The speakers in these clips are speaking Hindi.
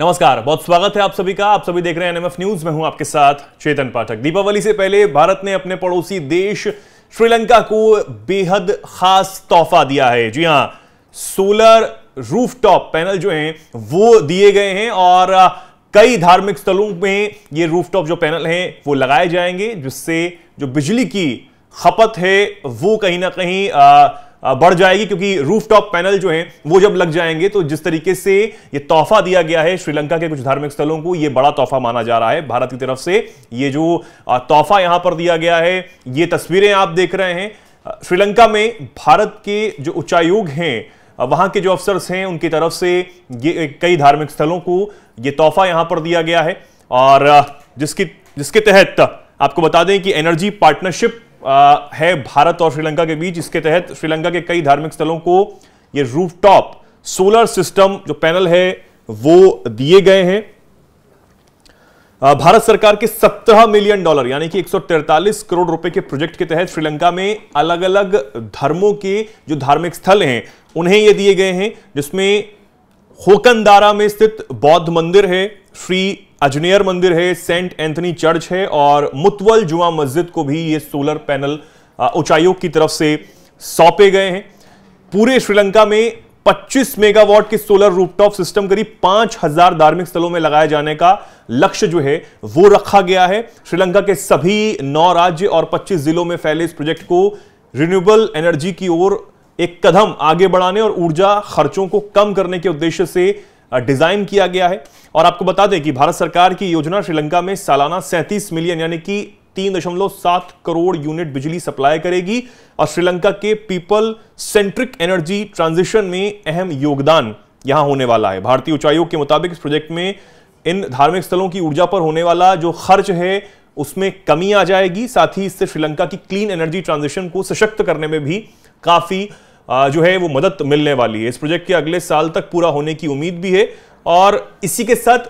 नमस्कार बहुत स्वागत है आप सभी का आप सभी देख रहे हैं एनएमएफ न्यूज में हूं आपके साथ चेतन पाठक दीपावली से पहले भारत ने अपने पड़ोसी देश श्रीलंका को बेहद खास तोहफा दिया है जी हां सोलर रूफटॉप पैनल जो हैं वो दिए गए हैं और कई धार्मिक स्थलों में ये रूफटॉप जो पैनल हैं वो लगाए जाएंगे जिससे जो बिजली की खपत है वो कहीं ना कहीं आ, बढ़ जाएगी क्योंकि रूफ टॉप पैनल जो है वो जब लग जाएंगे तो जिस तरीके से ये तोहफा दिया गया है श्रीलंका के कुछ धार्मिक स्थलों को ये बड़ा तोहफा माना जा रहा है भारत की तरफ से ये जो तोहफा यहां पर दिया गया है ये तस्वीरें आप देख रहे हैं श्रीलंका में भारत के जो उच्चायोग हैं वहां के जो अफसर्स हैं उनकी तरफ से ये कई धार्मिक स्थलों को ये तोहफा यहां पर दिया गया है और जिसकी जिसके तहत आपको बता दें कि एनर्जी पार्टनरशिप आ, है भारत और श्रीलंका के बीच इसके तहत श्रीलंका के कई धार्मिक स्थलों को ये रूफटॉप सोलर सिस्टम जो पैनल है वो दिए गए हैं भारत सरकार के 17 मिलियन डॉलर यानी कि 143 करोड़ रुपए के प्रोजेक्ट के तहत श्रीलंका में अलग अलग धर्मों के जो धार्मिक स्थल हैं उन्हें ये दिए गए हैं जिसमें होकंदारा में स्थित बौद्ध मंदिर है श्री अजनेर मंदिर है सेंट एंथनी चर्च है और मुतवल जुमा मस्जिद को भी ये सोलर पैनल उच्चायोग की तरफ से सौंपे गए हैं पूरे श्रीलंका में 25 मेगावाट के सोलर रूफटॉप सिस्टम करीब 5000 धार्मिक स्थलों में लगाए जाने का लक्ष्य जो है वो रखा गया है श्रीलंका के सभी नौ राज्य और 25 जिलों में फैले इस प्रोजेक्ट को रिन्यूएबल एनर्जी की ओर एक कदम आगे बढ़ाने और ऊर्जा खर्चों को कम करने के उद्देश्य से डिजाइन किया गया है और आपको बता दें कि भारत सरकार की योजना श्रीलंका में सालाना 37 मिलियन यानी कि 3.7 करोड़ यूनिट बिजली सप्लाई करेगी और श्रीलंका के पीपल सेंट्रिक एनर्जी ट्रांजिशन में अहम योगदान यहां होने वाला है भारतीय उच्चायोग के मुताबिक इस प्रोजेक्ट में इन धार्मिक स्थलों की ऊर्जा पर होने वाला जो खर्च है उसमें कमी आ जाएगी साथ ही इससे श्रीलंका की क्लीन एनर्जी ट्रांजिशन को सशक्त करने में भी काफी जो है वो मदद मिलने वाली है इस प्रोजेक्ट के अगले साल तक पूरा होने की उम्मीद भी है और इसी के साथ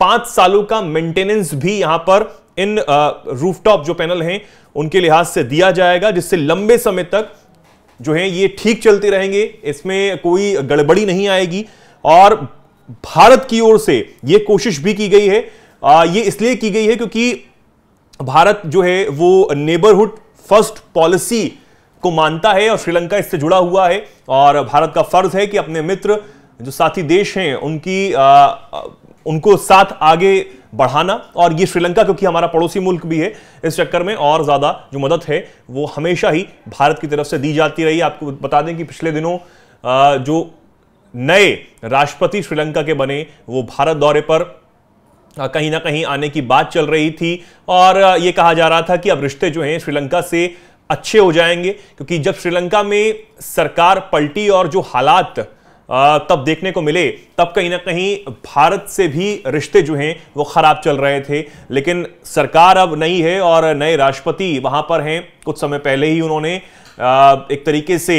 पांच सालों का मेंटेनेंस भी यहां पर इन रूफटॉप जो पैनल हैं उनके लिहाज से दिया जाएगा जिससे लंबे समय तक जो है ये ठीक चलते रहेंगे इसमें कोई गड़बड़ी नहीं आएगी और भारत की ओर से ये कोशिश भी की गई है आ, ये इसलिए की गई है क्योंकि भारत जो है वो नेबरहुड फर्स्ट पॉलिसी को मानता है और श्रीलंका इससे जुड़ा हुआ है और भारत का फर्ज है कि अपने मित्र जो साथी देश हैं उनकी आ, उनको साथ आगे बढ़ाना और ये श्रीलंका क्योंकि हमारा पड़ोसी मुल्क भी है इस चक्कर में और ज़्यादा जो मदद है वो हमेशा ही भारत की तरफ से दी जाती रही आपको बता दें कि पिछले दिनों आ, जो नए राष्ट्रपति श्रीलंका के बने वो भारत दौरे पर कहीं ना कहीं आने की बात चल रही थी और ये कहा जा रहा था कि अब रिश्ते जो हैं श्रीलंका से अच्छे हो जाएंगे क्योंकि जब श्रीलंका में सरकार पलटी और जो हालात तब देखने को मिले तब कहीं ना कहीं भारत से भी रिश्ते जो हैं वो खराब चल रहे थे लेकिन सरकार अब नई है और नए राष्ट्रपति वहां पर हैं कुछ समय पहले ही उन्होंने एक तरीके से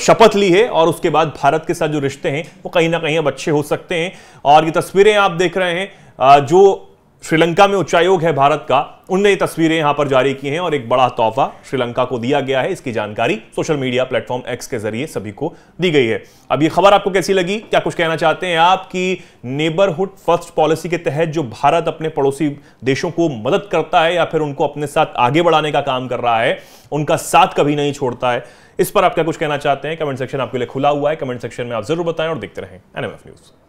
शपथ ली है और उसके बाद भारत के साथ जो रिश्ते हैं वो कहीं ना कहीं अब अच्छे हो सकते हैं और ये तस्वीरें आप देख रहे हैं जो श्रीलंका में उच्चायोग है भारत का उनने ये तस्वीरें यहां पर जारी की हैं और एक बड़ा तोहफा श्रीलंका को दिया गया है इसकी जानकारी सोशल मीडिया प्लेटफॉर्म एक्स के जरिए सभी को दी गई है अब ये खबर आपको कैसी लगी क्या कुछ कहना चाहते हैं आप कि नेबरहुड फर्स्ट पॉलिसी के तहत जो भारत अपने पड़ोसी देशों को मदद करता है या फिर उनको अपने साथ आगे बढ़ाने का काम कर रहा है उनका साथ कभी नहीं छोड़ता है इस पर आप क्या कुछ कहना चाहते हैं कमेंट सेक्शन आपके लिए खुला हुआ है कमेंट सेक्शन में आप जरूर बताएं और देखते रहें एन न्यूज़